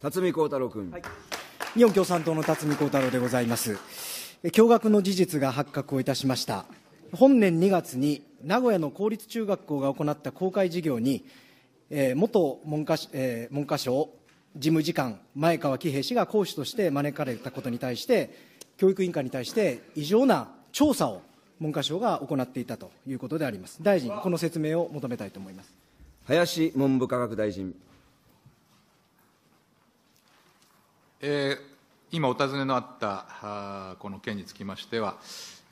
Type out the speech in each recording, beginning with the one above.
辰巳幸太郎君、はい、日本共産党の辰巳幸太郎でございます驚愕の事実が発覚をいたしました本年2月に名古屋の公立中学校が行った公開事業に、えー、元文科,、えー、文科省事務次官前川喜平氏が講師として招かれたことに対して教育委員会に対して異常な調査を文科省が行っていたということであります大臣この説明を求めたいと思います林文部科学大臣えー、今お尋ねのあったあこの件につきましては、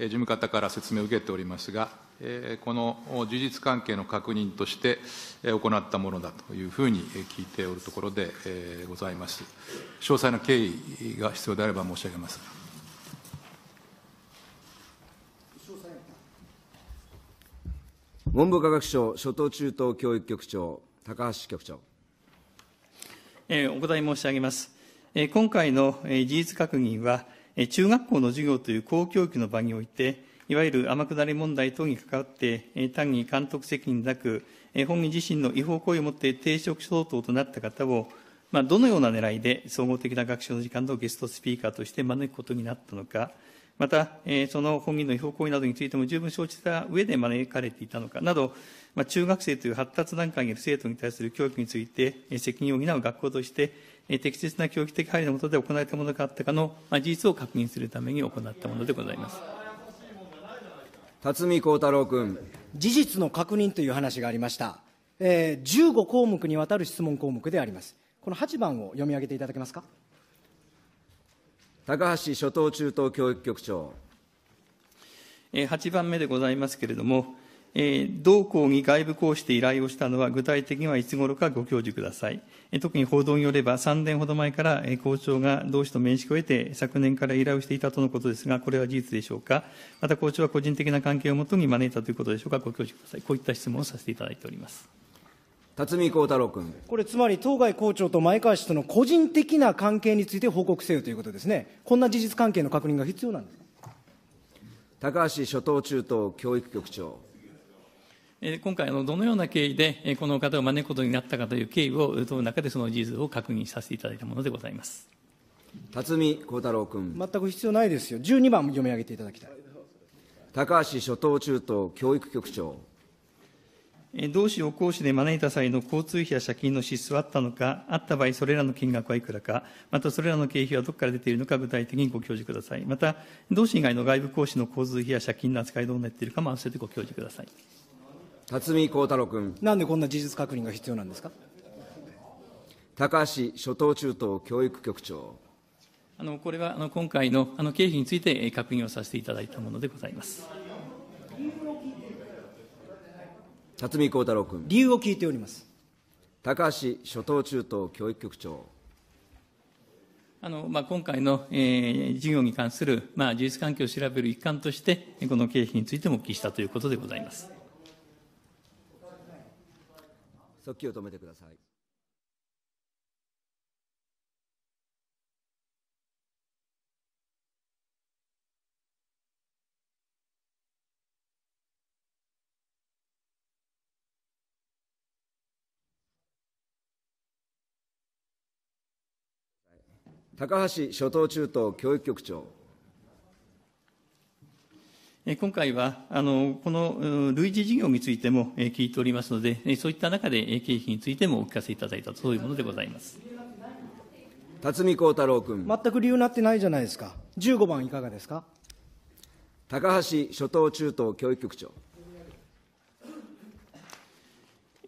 えー、事務方から説明を受けておりますが、えー、この事実関係の確認として、えー、行ったものだというふうに聞いておるところで、えー、ございます。詳細な経緯が必要であれば申し上げます。文部科学省初等中等教育局長、高橋局長。えー、お答え申し上げます。今回の事実確認は、中学校の授業という公教育の場において、いわゆる天下り問題等に関わって、単に監督責任なく、本人自身の違法行為をもって停職相当となった方を、まあ、どのような狙いで総合的な学習の時間のゲストスピーカーとして招くことになったのか、また、その本人の違法行為などについても十分承知した上で招かれていたのかなど、まあ、中学生という発達段階にいる生徒に対する教育について責任を担う学校として、適切な教育的配慮の下で行えたものがあったかの事実を確認するために行ったものでございます。辰巳幸太郎君。事実の確認という話がありました。えー、15項目にわたる質問項目であります。この8番を読み上げていただけますか。高橋初等中等教育局長。8番目でございますけれども、同校に外部講師で依頼をしたのは、具体的にはいつ頃かご教授ください。特に報道によれば、3年ほど前から校長が同志と面識を得て、昨年から依頼をしていたとのことですが、これは事実でしょうか。また校長は個人的な関係をもとに招いたということでしょうか、ご教授ください。こういった質問をさせていただいております。辰巳幸太郎君これ、つまり当該校長と前川氏との個人的な関係について報告せよということですね、こんな事実関係の確認が必要なんですか高橋初等中等教育局長。今回どのような経緯でこの方を招くことになったかという経緯を問う中でその事実を確認させていただいたものでございます辰巳幸太郎君全く必要ないですよ12番読み上げていただきたい高橋諸島中東教育局長同市を講師で招いた際の交通費や借金の支出はあったのか、あった場合、それらの金額はいくらか、またそれらの経費はどこから出ているのか、具体的にご教示ください。また、同市以外の外部講師の交通費や借金の扱いどうなっているかも併せてご教示ください。辰巳幸太郎君。なんでこんな事実確認が必要なんですか高橋初等中等教育局長。あのこれはあの今回のあの経費について確認をさせていただいたものでございます。辰巳幸太郎君。理由を聞いております。高橋初等中等教育局長。あのまあ、今回の、えー、事業に関する、まあ、事実関係を調べる一環として、この経費についてもお聞きしたということでございます。速記を止めてください。高橋初等中等教育局長今回は、あの、この類似事業についても聞いておりますので、そういった中で経費についてもお聞かせいただいたと、そういうものでございます。辰巳幸太郎君。全く理由なってないじゃないですか。15番いかがですか。高橋初等中等教育局長。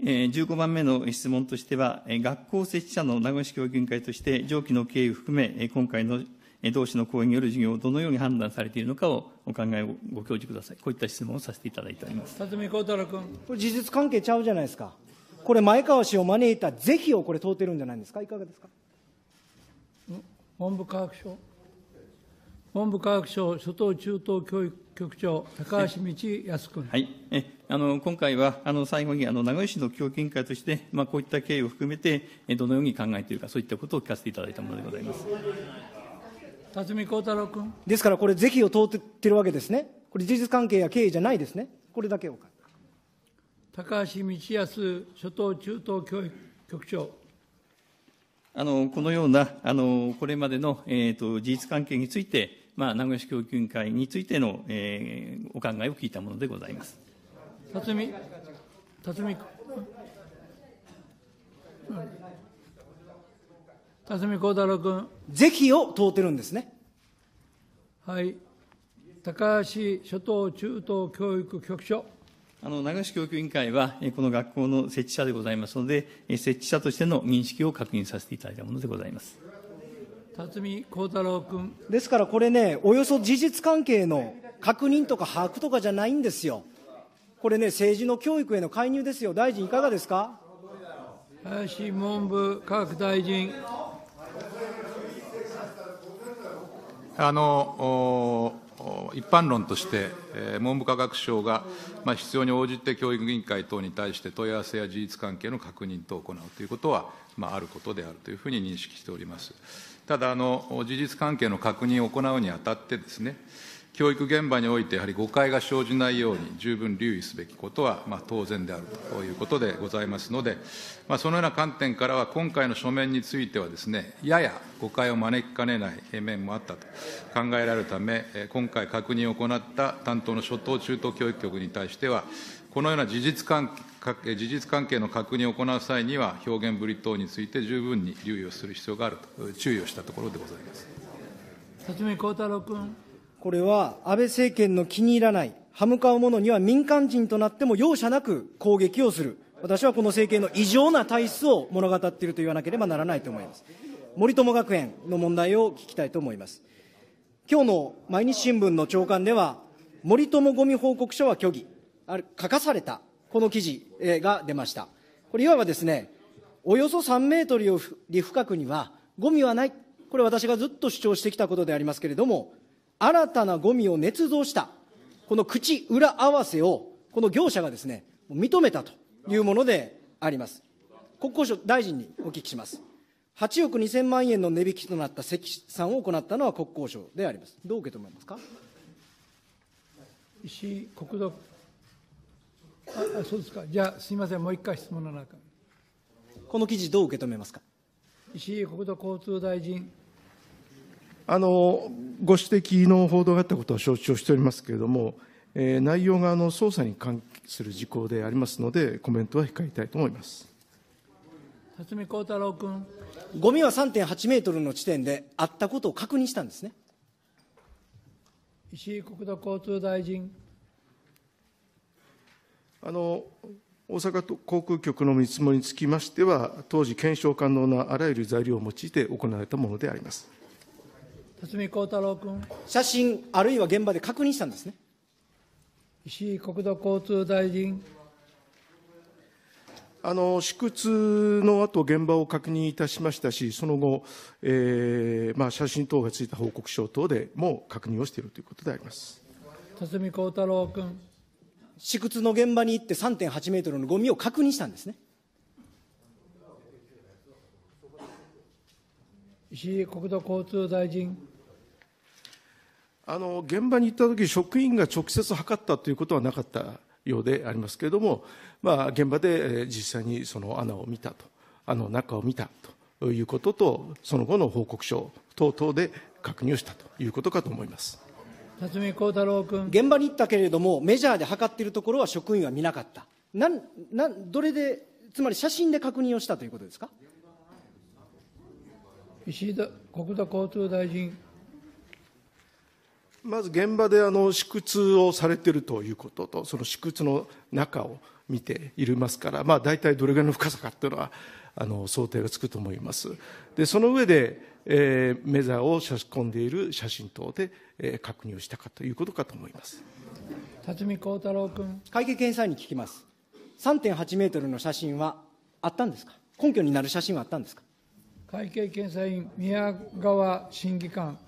15番目の質問としては、学校設置者の名古屋市教育委員会として、上記の経緯を含め、今回の同志の講演による事業をどのように判断されているのかをお考えをご教示ください、こういった質問をさせていただいております辰巳孝太郎君。これ、事実関係ちゃうじゃないですか、これ、前川氏を招いた是非をこれ、問うてるんじゃないですか、いかがですか。文部科学省文部科学省初等中等教育局長、高橋道康君。はい、えあの今回はあの最後にあの名古屋市の教育委員会として、まあ、こういった経緯を含めて、どのように考えているか、そういったことを聞かせていただいたものでございます。辰巳太郎君。ですから、これ、是非を問うてるわけですね。これ、事実関係や経緯じゃないですね。これだけを。高橋道康初等中等教育局長。あのこのようなあのこれまでの、えーと、事実関係について、まあ、名古屋市教育委員会についての、えー、お考えを聞いたものでございます。辰巳辰巳、うん辰巳孝太郎君。是非を問うてるんですね。はい。高橋諸島中等教育局長。あの、長市教育委員会は、この学校の設置者でございますので、設置者としての認識を確認させていただいたものでございます。辰巳孝太郎君。ですからこれね、およそ事実関係の確認とか把握とかじゃないんですよ。これね、政治の教育への介入ですよ。大臣いかがですか林文部科学大臣。あの一般論として、文部科学省が必要に応じて教育委員会等に対して問い合わせや事実関係の確認等を行うということは、あることであるというふうに認識しております。ただ、事実関係の確認を行うにあたってですね、教育現場において、やはり誤解が生じないように、十分留意すべきことは、まあ、当然であるということでございますので、まあ、そのような観点からは、今回の書面についてはですね、やや誤解を招きかねない面もあったと考えられるため、今回確認を行った担当の初等中等教育局に対しては、このような事実関係事実関係の確認を行う際には、表現ぶり等について十分に留意をする必要があると、注意をしたところでございます辰巳幸太郎君。これは安倍政権の気に入らない、歯向かう者には民間人となっても容赦なく攻撃をする。私はこの政権の異常な体質を物語っていると言わなければならないと思います。森友学園の問題を聞きたいと思います。今日の毎日新聞の朝刊では、森友ゴミ報告書は虚偽、あれ書かされた、この記事が出ました。これいわばですね、およそ3メートルより深くにはゴミはない。これ私がずっと主張してきたことでありますけれども、新たなゴミを捏造した、この口裏合わせを、この業者がですね、認めたというものであります。国交省大臣にお聞きします。8億2000万円の値引きとなった積算を行ったのは国交省であります。どう受け止めますか石井国土ああ、そうですか、じゃあ、すみません、もう一回質問の中。この記事、どう受け止めますか。石井国土交通大臣。あのご指摘の報道があったことは承知をしておりますけれども、えー、内容があの捜査に関する事項でありますので、コメントは控えたいと思います。辰巳幸太郎君。ゴミは3.8メートルの地点であったことを確認したんですね。石井国土交通大臣。あの大阪航空局の見積もりにつきましては、当時、検証可能なあらゆる材料を用いて行われたものであります。辰巳幸太郎君。写真、あるいは現場で確認したんですね。石井国土交通大臣。あの縮通の後現場を確認いたしましたし、その後、えーまあ、写真等がついた報告書等でも確認をしているということであります辰巳幸太郎君。私通の現場に行って、3.8メートルのゴミを確認したんですね石井国土交通大臣。あの現場に行った時職員が直接測ったということはなかったようでありますけれども、まあ、現場で実際にその穴を見たとあの中を見たということとその後の報告書等々で確認をしたということかと思います。辰巳幸太郎君現場に行ったけれどもメジャーで測っているところは職員は見なかったなんなんどれでつまり写真で確認をしたということですか石井田国土交通大臣まず現場であの試掘をされてるということとその試掘の中を見ていますから、まあ、大体どれぐらいの深さかっていうのはあの想定がつくと思いますでその上で、えー、メザーを差し込んでいる写真等で、えー、確認をしたかということかと思います辰巳幸太郎君会計検査員に聞きます3.8メートルの写真はあったんですか根拠になる写真はあったんですか会計検査員宮川審議官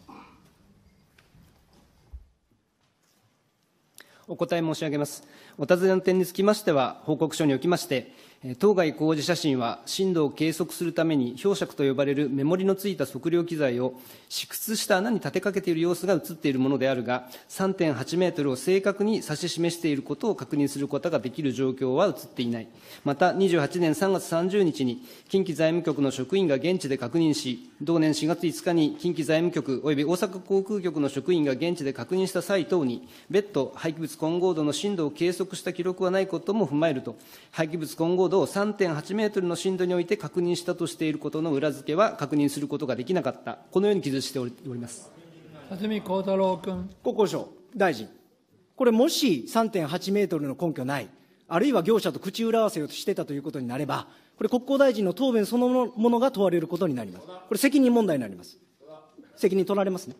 お答え申し上げます。お尋ねの点につきましては、報告書におきまして、当該工事写真は震度を計測するために氷尺と呼ばれるメモリのついた測量機材を試掘した穴に立てかけている様子が写っているものであるが、3.8メートルを正確に指し示していることを確認することができる状況は写っていない。また、28年3月30日に近畿財務局の職員が現地で確認し、同年4月5日に近畿財務局及び大阪航空局の職員が現地で確認した際等に、別途廃棄物混合度の震度を計測した記録はないことも踏まえると、廃棄物混合度を3.8メートルの震度において確認したとしていることの裏付けは確認することができなかった、このように記述しております。辰巳幸太郎君。国交省大臣。これもし3.8メートルの根拠ない、あるいは業者と口裏合わせをしてたということになれば、これ国交大臣の答弁そのものが問われることになります。これ責任問題になります。責任取られますね。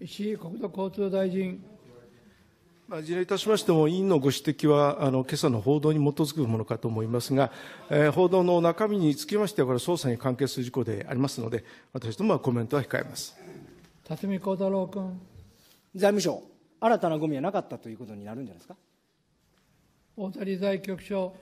石井国土交通大臣。まあ、事例いたしましても、委員のご指摘は、あの、今朝の報道に基づくものかと思いますが、えー、報道の中身につきましては、これ、捜査に関係する事項でありますので、私どもはコメントは控えます。辰巳幸太郎君。財務省、新たなごみはなかったということになるんじゃないですか。大谷財局長。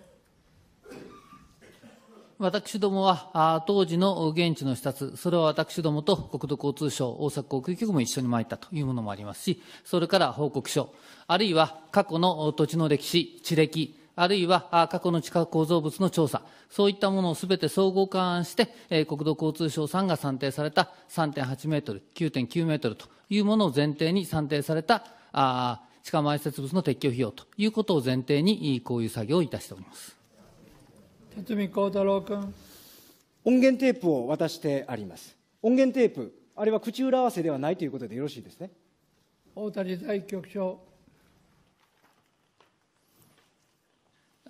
私どもは、当時の現地の視察、それは私どもと国土交通省、大阪航空局も一緒に参ったというものもありますし、それから報告書、あるいは過去の土地の歴史、地歴、あるいは過去の地下構造物の調査、そういったものをすべて総合勘案して、国土交通省さんが算定された3.8メートル、9.9メートルというものを前提に算定された地下埋設物の撤去費用ということを前提に、こういう作業をいたしております。内幸太郎君。音源テープを渡してあります。音源テープ、あれは口裏合わせではないということでよろしいですね。大谷大局長。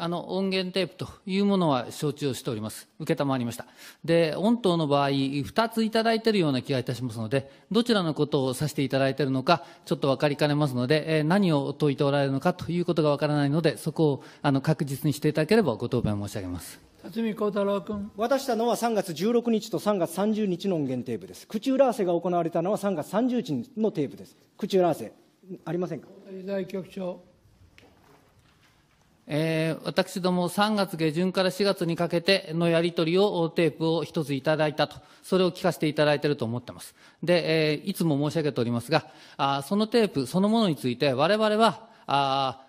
あの音源テープというものは承知をしております。承りました。で、音頭の場合、2ついただいているような気がいたしますので、どちらのことを指していただいているのか、ちょっと分かりかねますので、え何を解いておられるのかということが分からないので、そこをあの確実にしていただければご答弁申し上げます。辰巳孝太郎君渡したのは3月16日と3月30日の音源テープです。口裏合わせが行われたのは3月30日のテープです。口裏合わせ、ありませんか。大局長えー、私ども3月下旬から4月にかけてのやり取りを、テープを一ついただいたと、それを聞かせていただいていると思ってます。で、えー、いつも申し上げておりますが、あそのテープそのものについて、我々は、あ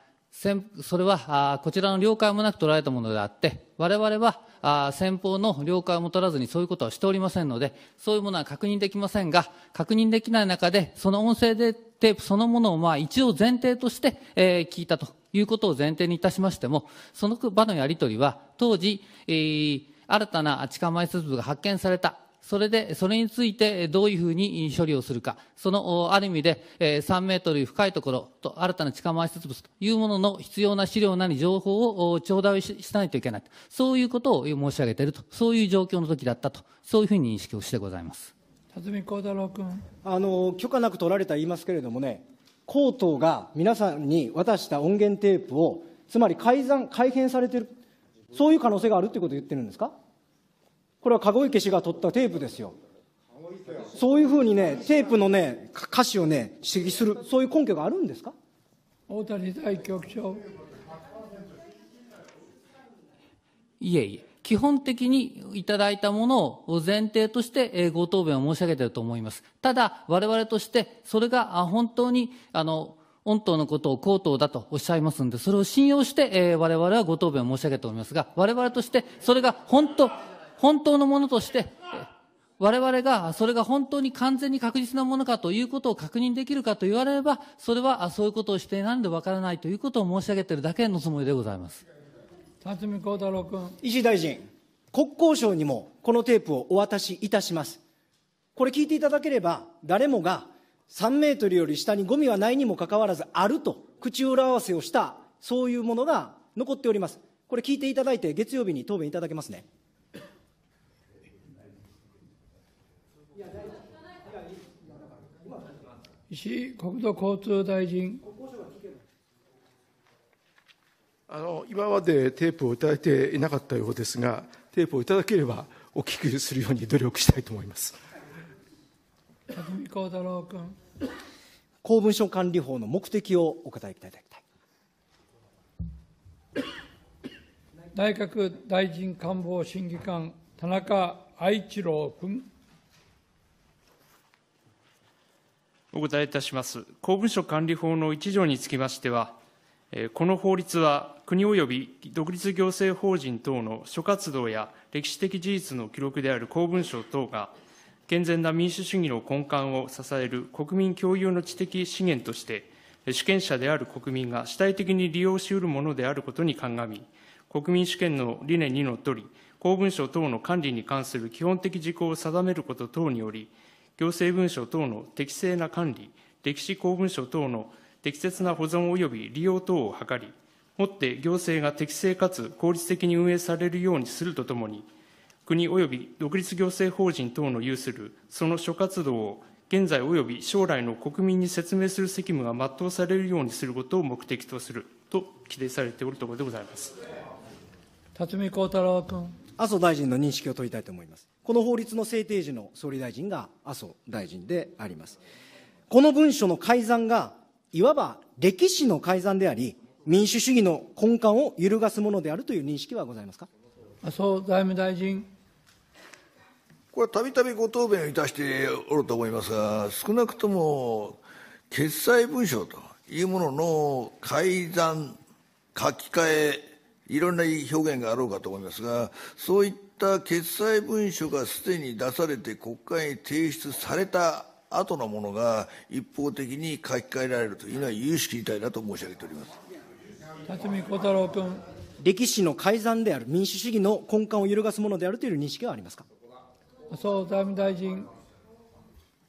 それはあこちらの了解もなく取られたものであって、我々はあ先方の了解も取らずにそういうことはしておりませんので、そういうものは確認できませんが、確認できない中で、その音声でテープそのものをまあ一応前提として、えー、聞いたということを前提にいたしましても、その場のやり取りは、当時、えー、新たな地下埋設物が発見された。それで、それについてどういうふうに処理をするか。その、ある意味で、3メートル深いところと新たな地下埋設物というものの必要な資料なり情報を頂戴しないといけない。そういうことを申し上げていると。そういう状況の時だったと。そういうふうに認識をしてございます。辰巳幸太郎君。あの、許可なく取られた言いますけれどもね、ートが皆さんに渡した音源テープを、つまり改ざん、改変されてる、そういう可能性があるということを言ってるんですかこれは籠池氏が取ったテープですよ。そういうふうにね、テープのね、歌詞をね、指摘する、そういう根拠があるんですか大谷大局長。いえいえ、基本的にいただいたものを前提としてご答弁を申し上げていると思います。ただ、我々として、それが本当に、あの、御党のことを公党だとおっしゃいますんで、それを信用して、えれ我々はご答弁を申し上げておりますが、我々として、それが本当、本当のものとして、我々がそれが本当に完全に確実なものかということを確認できるかと言われれば、それはそういうことをしていないのでわからないということを申し上げているだけのつもりでございます。松見幸太郎君。石井大臣、国交省にもこのテープをお渡しいたします。これ聞いていただければ、誰もが3メートルより下にゴミはないにもかかわらずあると口裏合わせをした、そういうものが残っております。これ聞いていただいて、月曜日に答弁いただけますね。石井国土交通大臣。あの今までテープを頂いていなかったようですがテープをいただければお聞きするように努力したいと思います孝太郎君公文書管理法の目的をお答えいただきたい内閣大臣官房審議官、田中愛一郎君。お答えいたします。公文書管理法の一条につきましては、この法律は国及び独立行政法人等の諸活動や歴史的事実の記録である公文書等が、健全な民主主義の根幹を支える国民共有の知的資源として、主権者である国民が主体的に利用しうるものであることに鑑み、国民主権の理念にのっとり、公文書等の管理に関する基本的事項を定めること等により、行政文書等の適正な管理、歴史公文書等の適切な保存及び利用等を図り、もって行政が適正かつ効率的に運営されるようにするとともに、国及び独立行政法人等の有するその諸活動を現在及び将来の国民に説明する責務が全うされるようにすることを目的とすると規定されておるところでございます。辰巳孝太郎君。麻生大臣の認識を問いたいと思います。この法律の制定時の総理大臣が麻生大臣であります。この文書の改ざんが、いわば歴史の改ざんであり、民主主義の根幹を揺るがすものであるという認識はございますか麻生財務大臣。これはたびたびご答弁をいたしておると思いますが、少なくとも決裁文書というものの改ざん、書き換え、いろんな表現があろうかと思いますが、そういった決裁文書がすでに出されて国会に提出された後のものが一方的に書き換えられるというのは有識事態だと申し上げております。辰巳小太郎君。歴史の改ざんである、民主主義の根幹を揺るがすものであるという認識はありますか。麻生財務大臣。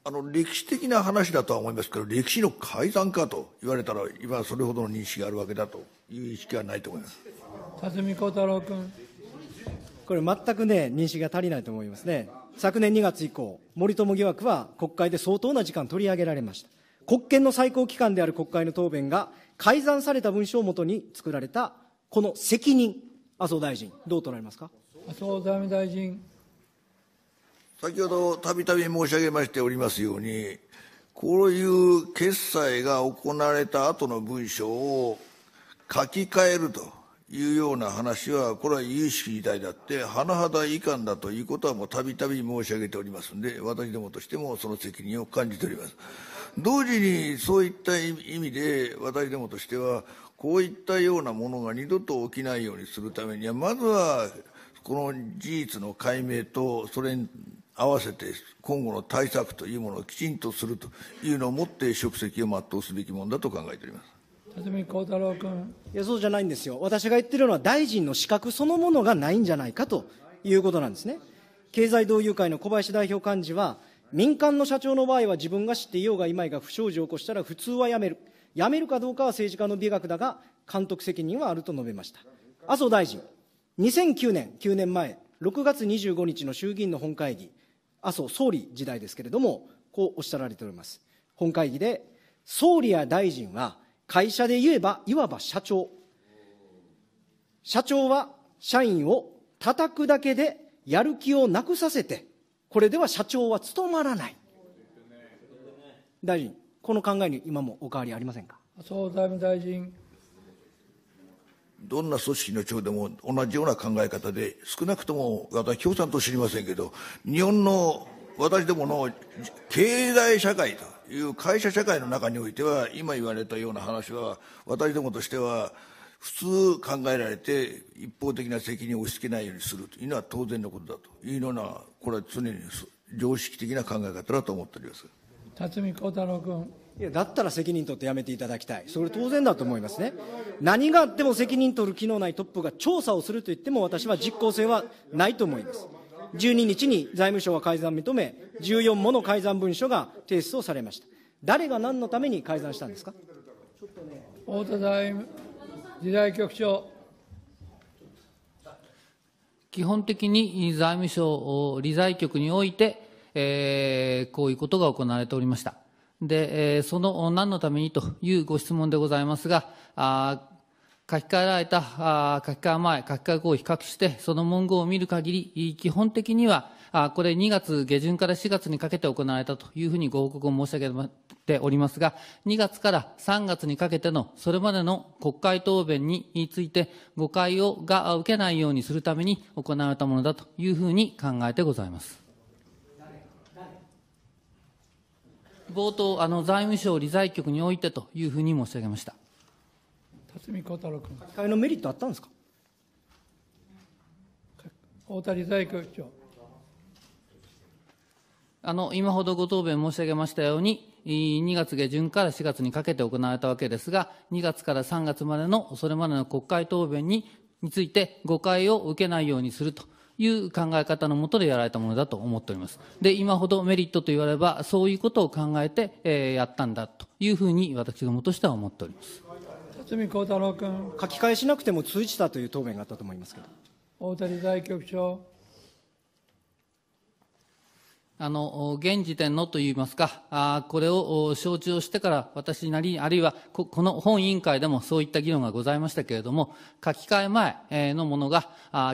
あの歴史的な話だとは思いますけど、歴史の改ざんかと言われたら、今、それほどの認識があるわけだという意識はないと思います辰巳孝太郎君。これ、全くね、認識が足りないと思いますね。昨年2月以降、森友疑惑は国会で相当な時間取り上げられました。国権の最高機関である国会の答弁が改ざんされた文書をもとに作られたこの責任、麻生大臣、どう捉えますか麻生財務大臣。先ほどたびたび申し上げましておりますように、こういう決済が行われた後の文書を書き換えるというような話は、これは有識時代だって、甚だ遺憾だということはもうたびたび申し上げておりますんで、私どもとしてもその責任を感じております。同時にそういった意味で私どもとしてはこういったようなものが二度と起きないようにするためにはまずはこの事実の解明とそれに合わせて今後の対策というものをきちんとするというのをもって職責を全うすべきものだと考えております。辰巳幸太郎君いやそうじゃないんですよ、私が言ってるのは大臣の資格そのものがないんじゃないかということなんですね。経済同友会の小林代表幹事は民間の社長の場合は自分が知っていようがいまいが不祥事を起こしたら普通は辞める辞めるかどうかは政治家の美学だが監督責任はあると述べました麻生大臣2009年9年前6月25日の衆議院の本会議麻生総理時代ですけれどもこうおっしゃられております本会議で総理や大臣は会社で言えばいわば社長社長は社員を叩くだけでやる気をなくさせてこれでは社長は務まらない大臣この考えに今もお変わりありませんか総財務大臣どんな組織の長でも同じような考え方で少なくとも私共産党知りませんけど日本の私どもの経済社会という会社社会の中においては今言われたような話は私どもとしては普通考えられて一方的な責任を押し付けないようにするというのは当然のことだというようなこれは常に常識的な考え方だと思っております辰巳孝太郎君いやだったら責任取ってやめていただきたい、それ当然だと思いますね、何があっても責任取る機能ないトップが調査をすると言っても、私は実効性はないと思います。12日に財務省は改ざん認め、14もの改ざん文書が提出をされました。誰が何のために改ざんしたんですか、ね、太田財務時代局長。基本的に財務省理財局において、えー、こういうことが行われておりました。で、えー、その何のためにというご質問でございますが、あ書き換えられたあ書き換え前、書き換え後を比較して、その文言を見る限り、基本的には、あこれ2月下旬から4月にかけて行われたというふうにご報告を申し上げておりますが、2月から3月にかけてのそれまでの国会答弁について誤解をが受けないようにするために行われたものだというふうに考えてございます。冒頭、あの財務省理財局においてというふうに申し上げました。辰巳孝太郎君。書き換えのメリットあったんですか。太田理財局長。あの、今ほどご答弁申し上げましたように、2月下旬から4月にかけて行われたわけですが、2月から3月までの、それまでの国会答弁に、について誤解を受けないようにするという考え方のもとでやられたものだと思っております。で、今ほどメリットと言われば、そういうことを考えて、えー、やったんだというふうに私どもとしては思っております。辰巳幸太郎君。書き換えしなくても通じたという答弁があったと思いますけど。大谷大局長。あの、現時点のといいますか、あこれを承知をしてから私なりあるいはこの本委員会でもそういった議論がございましたけれども、書き換え前のものが、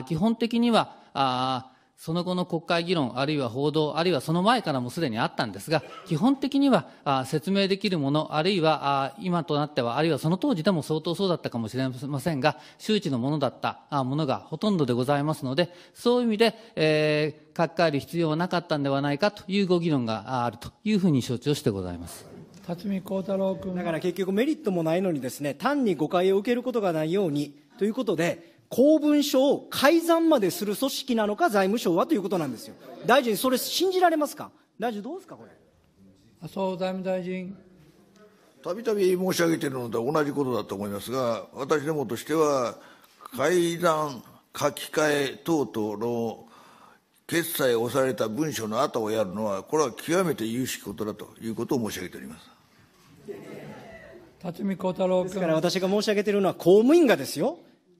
基本的には、その後の国会議論、あるいは報道、あるいはその前からもすでにあったんですが、基本的には説明できるもの、あるいは今となっては、あるいはその当時でも相当そうだったかもしれませんが、周知のものだったものがほとんどでございますので、そういう意味で、えー、書き換える必要はなかったんではないかというご議論があるというふうに承知をしてございます。辰巳幸太郎君だから結局メリットもないのにですね単に誤解を受けることがないようにということで公文書を改ざんまでする組織なのか、財務省はということなんですよ。大臣、それ信じられますか大臣、どうですか、これ。麻生財務大臣。たびたび申し上げているのと同じことだと思いますが、私どもとしては、改ざん、書き換え等々の決裁をされた文書の後をやるのは、これは極めて有識ことだということを申し上げております。辰巳孝太郎君。ですから私が申し上げているのは公務員がですよ。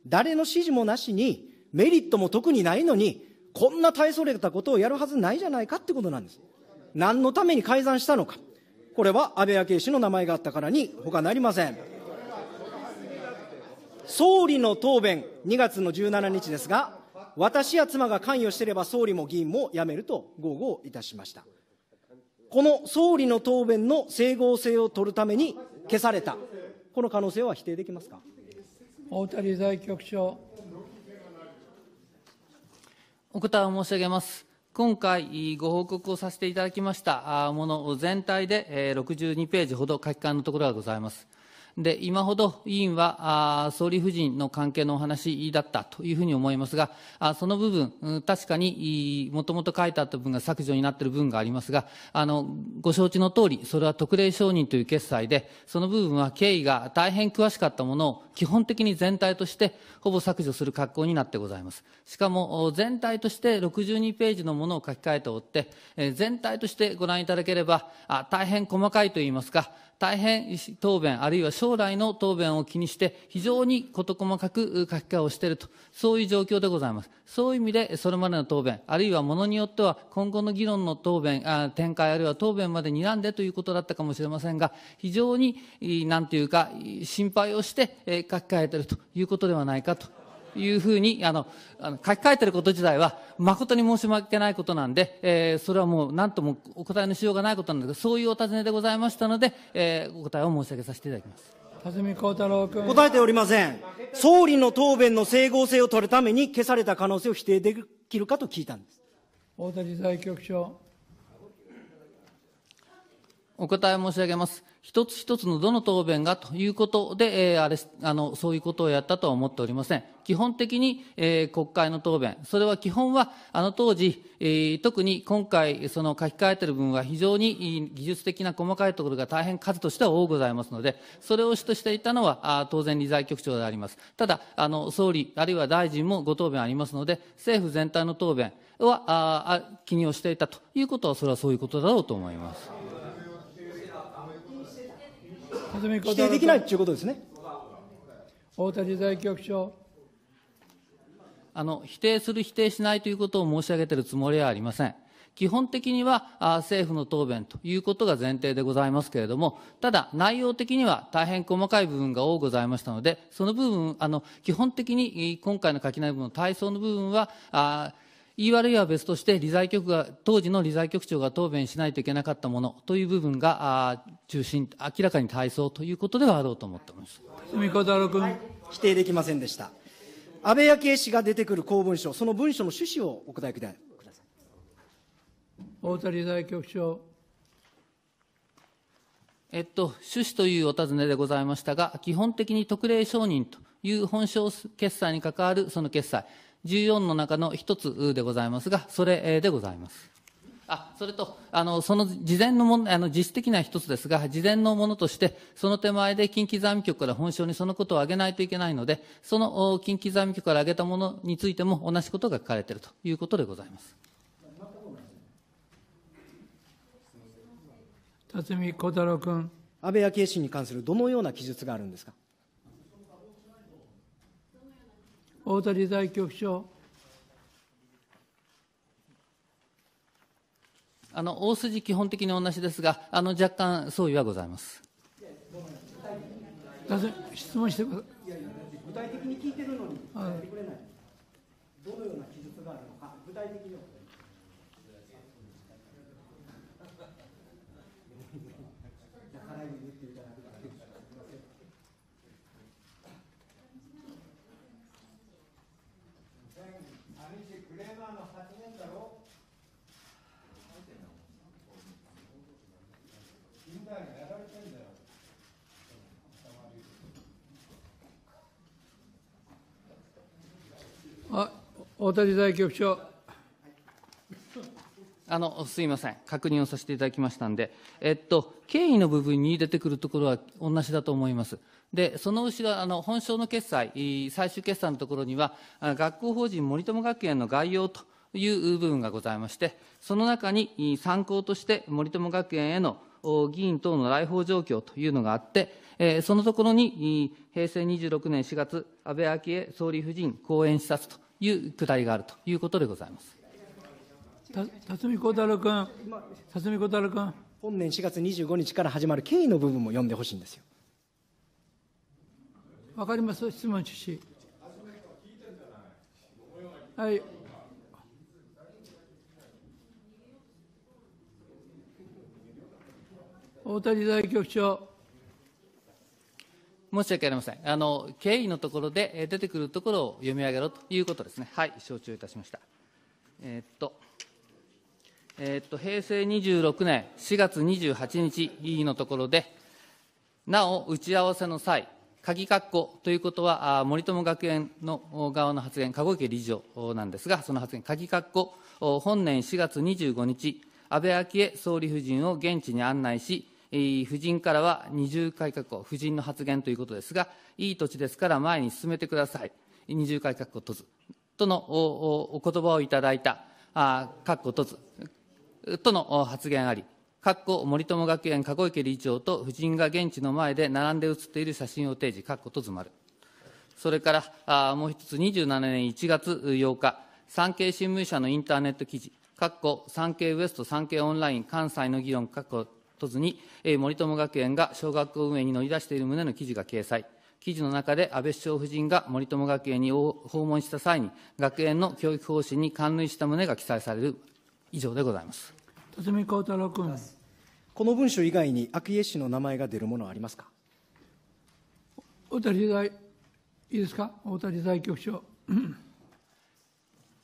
誰の指示もなしに、メリットも特にないのに、こんな大それたことをやるはずないじゃないかってことなんです。何のために改ざんしたのか。これは安倍昭恵氏の名前があったからに他なりません。総理の答弁、2月の17日ですが、私や妻が関与していれば総理も議員も辞めると豪語いたしました。この総理の答弁の整合性を取るために消された、この可能性は否定できますか。大谷財局長。お答えを申し上げます。今回ご報告をさせていただきましたもの全体で62ページほど書き換えのところがございます。で、今ほど委員は総理夫人の関係のお話だったというふうに思いますが、その部分、確かにもともと書いてあった部分が削除になっている部分がありますが、あの、ご承知の通り、それは特例承認という決済で、その部分は経緯が大変詳しかったものを基本的に全体としてほぼ削除する格好になってございます。しかも、全体として62ページのものを書き換えておって、全体としてご覧いただければ、大変細かいといいますか、大変答弁、あるいは将来の答弁を気にして、非常に事細かく書き換えをしていると、そういう状況でございます。そういう意味で、それまでの答弁、あるいはものによっては、今後の議論の答弁、あ展開、あるいは答弁まで睨んでということだったかもしれませんが、非常に、なんていうか、心配をして書き換えているということではないかというふうに、あの、あの書き換えてること自体は、誠に申し訳ないことなんで、えー、それはもう何ともお答えのしようがないことなんですど、そういうお尋ねでございましたので、えー、お答えを申し上げさせていただきます。辰巳太郎君答えておりません総理の答弁の整合性を取るために消された可能性を否定できるかと聞いたんです大谷財局長お答え申し上げます。一つ一つのどの答弁がということで、えー、あれ、あの、そういうことをやったとは思っておりません。基本的に、えー、国会の答弁、それは基本は、あの当時、えー、特に今回、その書き換えてる部分は非常に技術的な細かいところが大変数としては多ございますので、それを主としていたのは、あ当然理財局長であります。ただ、あの、総理、あるいは大臣もご答弁ありますので、政府全体の答弁は、あ記入をしていたということは、それはそういうことだろうと思います。否定できないということですね。大谷財局長あの否定する、否定しないということを申し上げているつもりはありません。基本的には政府の答弁ということが前提でございますけれども、ただ内容的には大変細かい部分が多ございましたので、その部分、あの基本的に今回の書き内部の体操の部分は、あ言い悪いは別として理財局が当時の理財局長が答弁しないといけなかったものという部分が中心明らかに体操ということではあろうと思っております住子太郎君、否定できませんでした安倍昭恵氏が出てくる公文書その文書の趣旨をお答えください大田理財局長えっと、趣旨というお尋ねでございましたが、基本的に特例承認という本省決済に関わるその決済、14の中の1つでございますが、それでございます。あそれとあの、その事前のものあの実質的な一つですが、事前のものとして、その手前で近畿財務局から本省にそのことを挙げないといけないので、その近畿財務局から挙げたものについても同じことが書かれているということでございます。辰巳小太郎君。安倍昭恵氏に関するどのような記述があるんですか。大谷大局長。あの大筋基本的に同じですが、あの若干相違はございます。質問してください。いやいや具体的に聞いてるのに、てくれない、どのような記述があるのか、具体的に。大谷財局長。あのすみません、確認をさせていただきましたんで、えっと、経緯の部分に出てくるところは同じだと思います。で、その後ろ、あの本省の決済、最終決算のところには、学校法人森友学園の概要という部分がございまして、その中に参考として森友学園への議員等の来訪状況というのがあって、えそのところに平成26年4月、安倍昭恵総理夫人講演視察という具体があるということでございます。辰巳孝太郎君、辰巳孝太郎君。本年4月25日から始まる経緯の部分も読んでほしいんですよ。わかります、質問中止。はい。大谷大局長。申し訳ありません。あの、経緯のところで出てくるところを読み上げろということですね。はい、承知をいたしました。えー、っと、えー、っと、平成26年4月28日のところで、なお打ち合わせの際、鍵括弧ということは、森友学園の側の発言、籠池理事長なんですが、その発言、鍵括弧、本年4月25日、安倍昭恵総理夫人を現地に案内し、え夫人からは二重改革を、夫人の発言ということですが、いい土地ですから前に進めてください、二重改革をとず、とのおお言葉をいただいた、あ括とず、との発言あり、括弧森友学園、籠池理事長と夫人が現地の前で並んで写っている写真を提示、っことずまる。それからあもう一つ、27年1月8日、産経新聞社のインターネット記事、っこ、産経ウエスト産経オンライン関西の議論、っこ。とずに、え森友学園が小学校運営に乗り出している旨の記事が掲載。記事の中で安倍首相夫人が森友学園に訪問した際に、学園の教育方針に関類した旨が記載される。以上でございます。辰巳孝太郎君。この文書以外に、昭恵氏の名前が出るものはありますか。大谷大、いいですか、大谷大局長。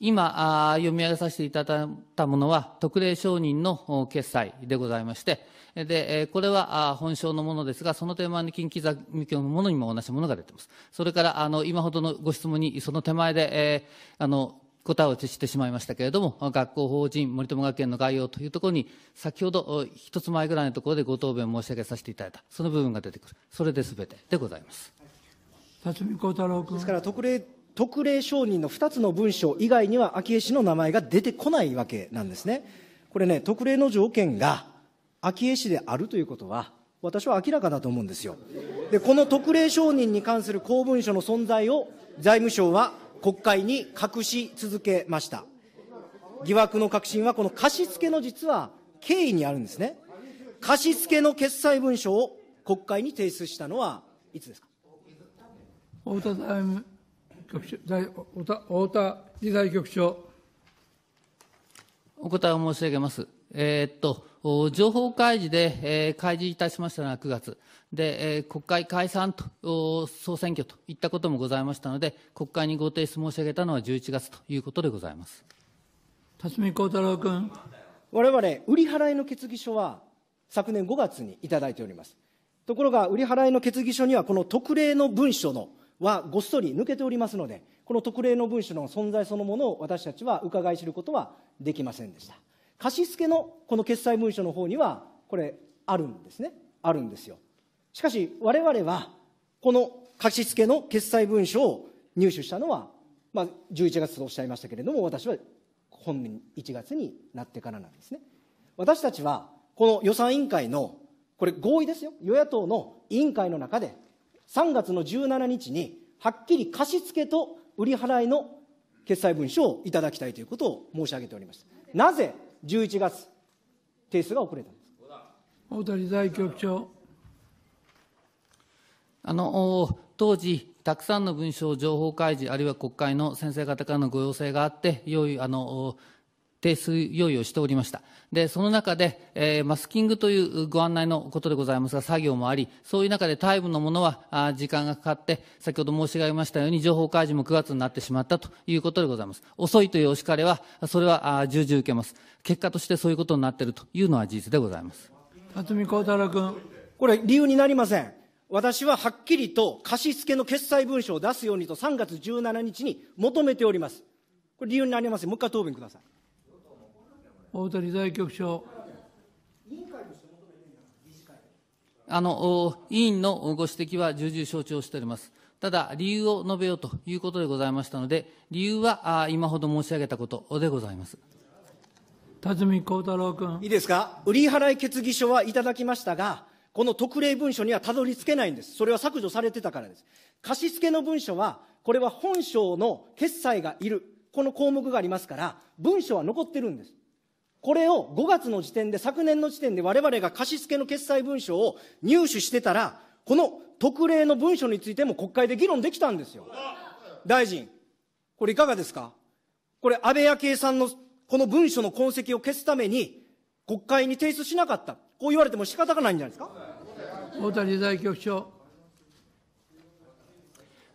今、読み上げさせていただいたものは、特例承認の決済でございまして、で、これは本省のものですが、その手前に近畿座局のものにも同じものが出てます。それから、あの、今ほどのご質問に、その手前で、えー、あの、答えをしてしまいましたけれども、学校法人森友学園の概要というところに、先ほど一つ前ぐらいのところでご答弁申し上げさせていただいた、その部分が出てくる、それで全てでございます。辰巳孝太郎君。ですから特例特例承認の2つの文書以外には昭恵氏の名前が出てこないわけなんですね。これね、特例の条件が昭恵氏であるということは、私は明らかだと思うんですよ。で、この特例承認に関する公文書の存在を財務省は国会に隠し続けました。疑惑の核心はこの貸付の実は経緯にあるんですね。貸付の決裁文書を国会に提出したのはいつですか。局長太田理財局長。お答えを申し上げます。えー、っと、情報開示で、えー、開示いたしましたのは9月。で、えー、国会解散と、総選挙といったこともございましたので、国会にご提出申し上げたのは11月ということでございます。辰巳幸太郎君。われわれ、売り払いの決議書は、昨年5月にいただいております。ところが、売り払いの決議書には、この特例の文書のはごっそり抜けておりますのでこの特例の文書の存在そのものを私たちは伺い知ることはできませんでした貸付のこの決裁文書の方にはこれあるんですねあるんですよしかし我々はこの貸付の決裁文書を入手したのは、まあ、11月とおっしゃいましたけれども私は本年1月になってからなんですね私たちはこの予算委員会のこれ合意ですよ与野党の委員会の中で3月の17日にはっきり貸付と売り払いの決裁文書をいただきたいということを申し上げておりますなぜ11月提出が遅れたんです大谷財局長あの当時たくさんの文書情報開示あるいは国会の先生方からのご要請があっていよいよあの提出用意をしておりました。で、その中で、えー、マスキングというご案内のことでございますが、作業もあり、そういう中でタイムのものは、あ時間がかかって、先ほど申し上げましたように、情報開示も9月になってしまったということでございます。遅いというお叱りは、それはあ重々受けます。結果としてそういうことになっているというのは事実でございます。辰巳孝太郎君。これ、理由になりません。私ははっきりと貸付の決裁文書を出すようにと3月17日に求めております。これ理由になりません。もう一回答弁ください。大谷財局長。あの、委員のご指摘は重々承知をしております。ただ、理由を述べようということでございましたので、理由は今ほど申し上げたことでございます。辰巳幸太郎君。いいですか、売り払い決議書はいただきましたが、この特例文書にはたどり着けないんです。それは削除されてたからです。貸付の文書は、これは本省の決裁がいる、この項目がありますから、文書は残ってるんです。これを5月の時点で、昨年の時点で我々が貸付の決裁文書を入手してたら、この特例の文書についても国会で議論できたんですよ。大臣、これいかがですかこれ安倍昭恵さんのこの文書の痕跡を消すために、国会に提出しなかった。こう言われても仕方がないんじゃないですか大谷財局長。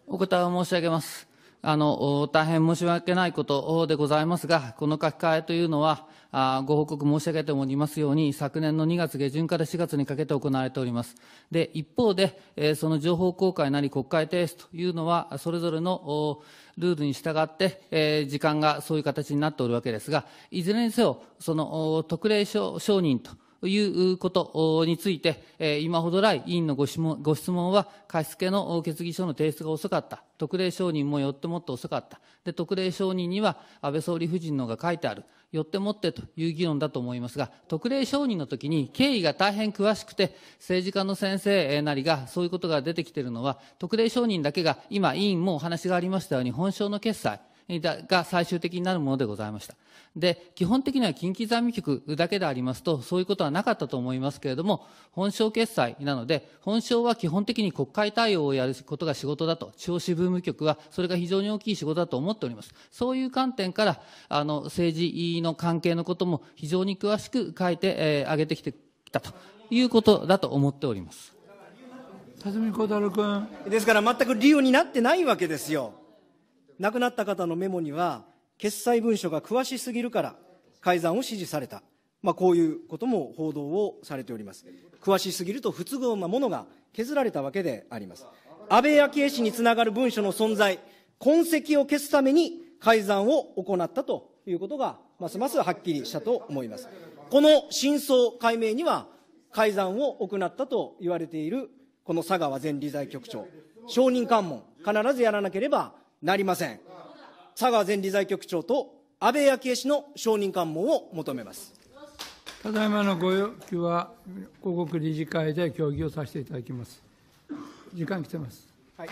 お答えを申し上げます。あの、大変申し訳ないことでございますが、この書き換えというのは、あご報告申し上げておりますように、昨年の2月下旬から4月にかけて行われております。で、一方で、えー、その情報公開なり国会提出というのは、それぞれのルールに従って、えー、時間がそういう形になっておるわけですが、いずれにせよ、その特例承認と、ということについて、今ほど来、委員のご質問ご質問は、貸付の決議書の提出が遅かった、特例承認もよってもっと遅かった、で特例承認には安倍総理夫人のが書いてある、よってもってという議論だと思いますが、特例承認の時に経緯が大変詳しくて、政治家の先生なりがそういうことが出てきているのは、特例承認だけが、今委員もお話がありましたように、本省の決済、が最終的になるものでございました。で、基本的には近畿財務局だけでありますと、そういうことはなかったと思いますけれども、本省決済なので、本省は基本的に国会対応をやることが仕事だと、地方支部務局はそれが非常に大きい仕事だと思っております。そういう観点から、あの、政治の関係のことも非常に詳しく書いて、えー、上げてきてきたということだと思っております。辰巳孝太郎君。ですから全く理由になってないわけですよ。亡くなった方のメモには、決裁文書が詳しすぎるから改ざんを指示された。まあ、こういうことも報道をされております。詳しすぎると不都合なものが削られたわけであります。安倍昭恵氏につながる文書の存在、痕跡を消すために改ざんを行ったということが、ますますはっきりしたと思います。この真相解明には、改ざんを行ったと言われている、この佐川前理財局長、証人喚問、必ずやらなければなりません佐川前理財局長と安倍昭恵氏の承認喚問を求めますただいまのご要求は広告理事会で協議をさせていただきます時間来てます、はい、